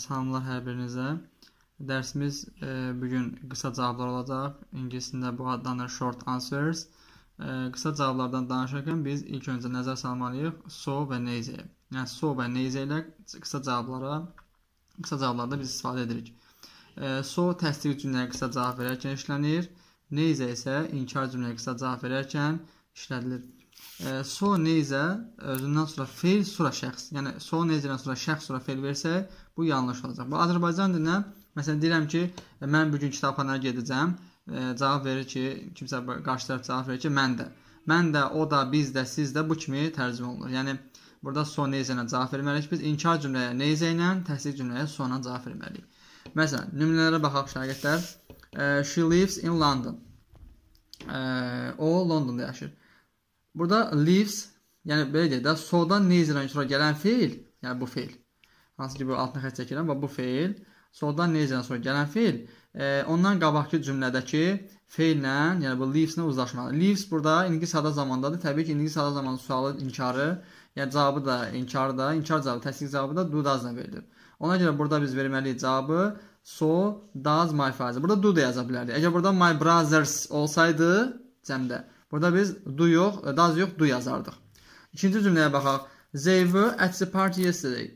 Salamlar hər birinizə. Dərsimiz e, bu gün qısa cavablar olacaq. İngiliscəsində bu adlanır short answers. E, qısa cavablardan danışarkən biz ilk öncə nəzər salmalıyıq so və neyse. Yəni so və neyse ilə qısa cavablara qısa cavablarda biz istifadə edirik. E, so təsdiq cümləyə qısa cavab verərkən işlənir. Neyse isə inkar cümləyə qısa cavab verərkən işlədilir so neyzə özündən sonra feil sura şəxs, yəni so neyzədən sonra şəxs sura feil versək, bu yanlış olacaq. Bu Azərbaycan dilinə məsələn deyirəm ki, mən bu gün kitabxanaya gedəcəm. E, cavab verir ki, kimsə qarşı tərəf cavab verir ki, mən də. Mən də, o da, biz də, siz də bu kimi tərcümə olunur. Yəni burada so neyzə ilə cavab verməliyik. Biz inkar cümləyə neyzə ilə, təsdiq cümləyə so ilə cavab verməliyik. Məsələn, nümunələrə baxaq şagirdlər. E, she lives in London. E, o Londonda yaşayır. Burada lives yəni belə deyək də so-dan neizdən sonra gələn feil, yəni bu feil. Hansı ki bu altına xətt çəkirəm və bu feil so-dan neizdən sonra gələn feil e, ondan qabaqki cümlədəki feillə, yəni bu leaves-lə uzlaşmalı. Leaves burada indiki sadə zamandadır. Təbii ki, indiki sadə zamanın sualı inkarı, yəni cavabı da inkarı da, inkar cavabı, təsdiq cavabı da do does-la verilir. Ona görə burada biz verməliyik cavabı so does my father. Burada do da yaza bilərdik. Əgər burada my brothers olsaydı cəmdə Burada biz do yox, e, daz yox, do yazardıq. İkinci cümləyə baxaq. They were at the party yesterday.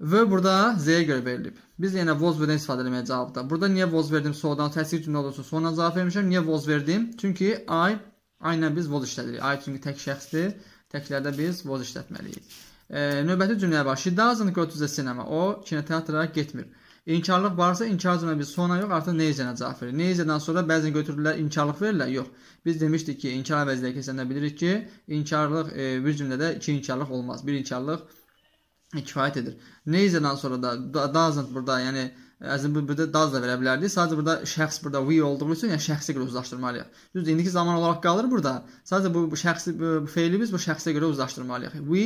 V burada Z-yə görə verilib. Biz yenə was verdən istifadə eləməyə cavabdır. Burada niyə was verdim sonradan təsir cümlə olursa sonra cavab vermişəm. Niyə was verdim? Çünki I, I ilə biz was işlədirik. I çünki tək şəxsdir. Təklərdə biz was işlətməliyik. E, növbəti cümləyə bax. She doesn't go to the cinema. O kinoteyatra getmir. İnkarlıq varsa inkar cənabi sona yox, artıq neyzənə cavab verir. Neyzədən sonra bəzən götürürlər inkarlıq verirlər. Yox. Biz demişdik ki, inkar əvəzinə keçəndə bilirik ki, inkarlıq e, bir cümlədə iki inkarlıq olmaz. Bir inkarlıq kifayət edir. Neyzədən sonra da doesn't burada, yəni Əslində burada daz da verə bilərdi. Sadəcə burada şəxs burada we olduğu üçün, yəni şəxsi görə uzlaşdırmalıyıq. Düzdür, indiki zaman olaraq qalır burada. Sadəcə bu, bu şəxsi bu, bu feilimiz bu şəxsə görə uzlaşdırmalıyıq. We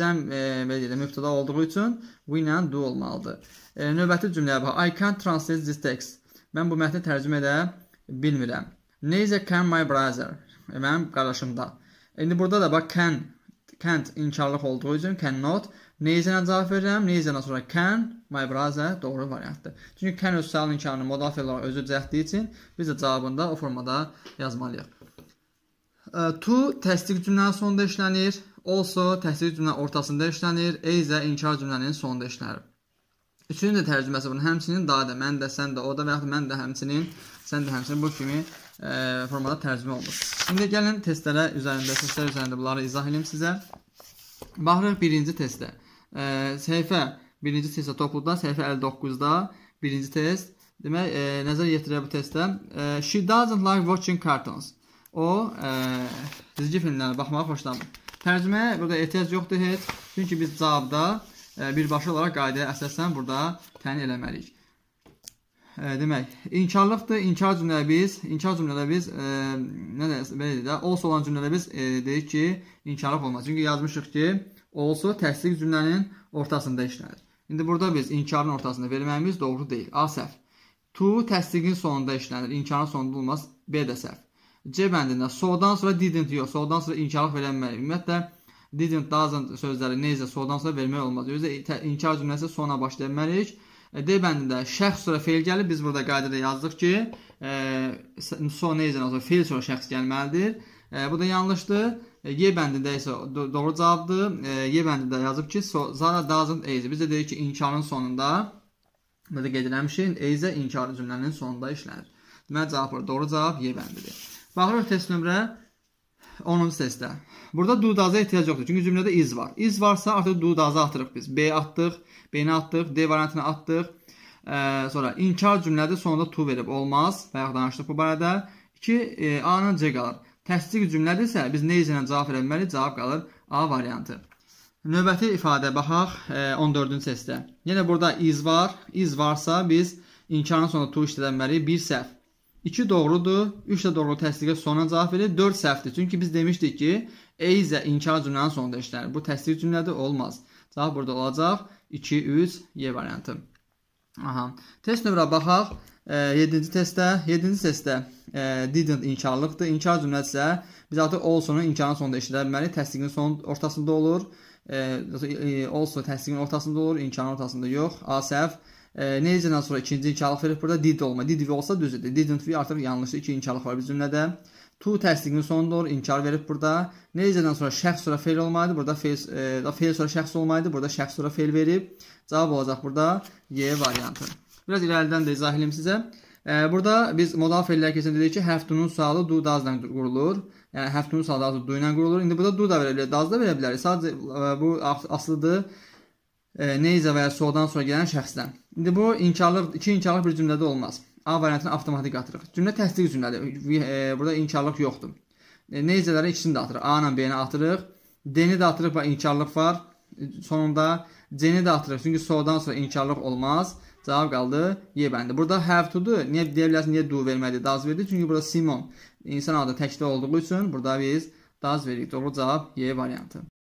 cəm e, belə deyək, mübtəda olduğu üçün we ilə do olmalıdır. E, növbəti cümləyə bax. I can't translate this text. Mən bu mətni tərcümə edə bilmirəm. Neither can my brother. E, mənim qardaşım da. İndi burada da bax can Can't inkarlıq olduğu üçün cannot. Neyzənə cavab verirəm. Neyzənə sonra can my brother doğru variantdır. Çünki can öz sualın inkarını modal fe'l olaraq özü düzəltdiyi üçün biz də cavabını da o formada yazmalıyıq. To təsdiq cümlənin sonunda işlənir. Also təsdiq cümlənin ortasında işlənir. Eyzə inkar cümlənin sonunda işlənir. Üçünün də tərcüməsi bunun həmçinin daha da, mən də, sən də, o da və yaxud mən də həmçinin, sən də həmçinin bu kimi e, formada tərcümə olunur. İndi gəlin testlərə üzərində, testlər üzərində bunları izah edim sizə. Baxırıq birinci testə. E, səhifə, birinci testdə topluda, səhifə 59-da birinci test. Demək, e, nəzər yetirir bu testdə. E, she doesn't like watching cartoons. O, e, cizgi filmlərə baxmağı xoşlamır. Tərcüməyə burada ehtiyac yoxdur heç. Çünki biz cavabda e, birbaşa olaraq qaydaya əsasən burada təyin eləməliyik e, demək, inkarlıqdır. İnkar cümlədə biz, inkar cümlədə biz e, nə deyirik də, olsa olan cümlədə biz e, deyik ki, inkarlıq olmaz. Çünki yazmışıq ki, olsa təsdiq cümlənin ortasında işlənir. İndi burada biz inkarın ortasında verməyimiz doğru deyil. A səhv. To təsdiqin sonunda işlənir. İnkarın sonunda olmaz. B də səhv. C bəndində sodan sonra didn't yox, sodan sonra inkarlıq verənməli. Ümumiyyətlə didn't, doesn't sözləri necə sodan sonra vermək olmaz. Özə inkar cümləsi sona başlayanməliyik. E, D bəndində şəxs sonra feil gəlir. Biz burada qaydada yazdıq ki, e, sonezdən sonra feil sonra şəxs gəlməlidir. E, bu da yanlışdır. E, y bəndində isə do doğru cavabdır. E, y bəndində yazıb ki, so Zara doesn't age. Biz də deyirik ki, inkarın sonunda burada qeyd eləmişik, age inkar cümlənin sonunda işlənir. Deməli cavab doğru cavab Y bəndidir. Baxırıq test nömrə 10-cu səsdə. Burada do daza ehtiyac yoxdur. Çünki cümlədə is var. Is varsa artıq do daza atırıq biz. B atdıq, B-ni atdıq, D variantını atdıq. Ə, sonra inkar cümlədə sonunda to verib olmaz. Bayaq danışdıq bu barədə. 2 e, A-nın C qalır. Təsdiq cümlədə isə biz nə ilə cavab verə bilməli? Cavab qalır A variantı. Növbəti ifadə baxaq e, 14-cü səsdə. Yenə burada is var. Is varsa biz inkarın sonunda to işlədə bilməliyik. Bir səhv. 2 doğrudur. 3 də doğru təsdiqə sona cavab verir. 4 səhvdir. Çünki biz demişdik ki, eyzə inkar cümlənin sonunda işlənir. Bu təsdiq cümlədir, olmaz. Cavab burada olacaq 2, 3, Y variantı. Aha. Test nömrə baxaq. 7-ci e, testdə, 7-ci testdə e, didn't inkarlıqdır. İnkar cümlədirsə, biz artıq also-nu inkarın sonunda işlədə bilməli. Təsdiqin son ortasında olur. E, e also təsdiqin ortasında olur, inkarın ortasında yox. A səhv. E, Necədən sonra ikinci inkarlıq verib burada did olma. Did olsa düzdür. Didn't we artıq yanlışdır. İki inkarlıq var bir cümlədə. To təsdiqin sonudur. İnkar verib burada. Necədən sonra şəxs sonra feil olmalıdır. Burada feil, e, feil sonra şəxs olmalıdır. Burada şəxs sonra feil verib. Cavab olacaq burada Y variantı. Biraz irəlidən də izah edeyim sizə. E, burada biz modal feillər keçəndə dedik ki, have to-nun sualı do does-la qurulur. Yəni have to-nun sualı do ilə qurulur. İndi burada do da verə bilər, does da verə bilər. Sadəcə e, bu aslıdır. E, neyzə və ya soldan sonra gələn şəxsdən. İndi bu inkarlıq iki inkarlıq bir cümlədə olmaz. A variantını avtomatik atırıq. Cümlə təsdiq cümlədir. E, burada inkarlıq yoxdur. E, Neyzələri ikisini də atırıq. A ilə B-ni atırıq. D-ni də atırıq və inkarlıq var. Sonunda C-ni də atırıq. Çünki soldan sonra inkarlıq olmaz. Cavab qaldı Y bəndi. Burada have to-dur. Niyə deyə bilərsən niyə do vermədi? Does verdi. Çünki burada Simon insan adı təkdə olduğu üçün burada biz does veririk. Doğru cavab Y variantı.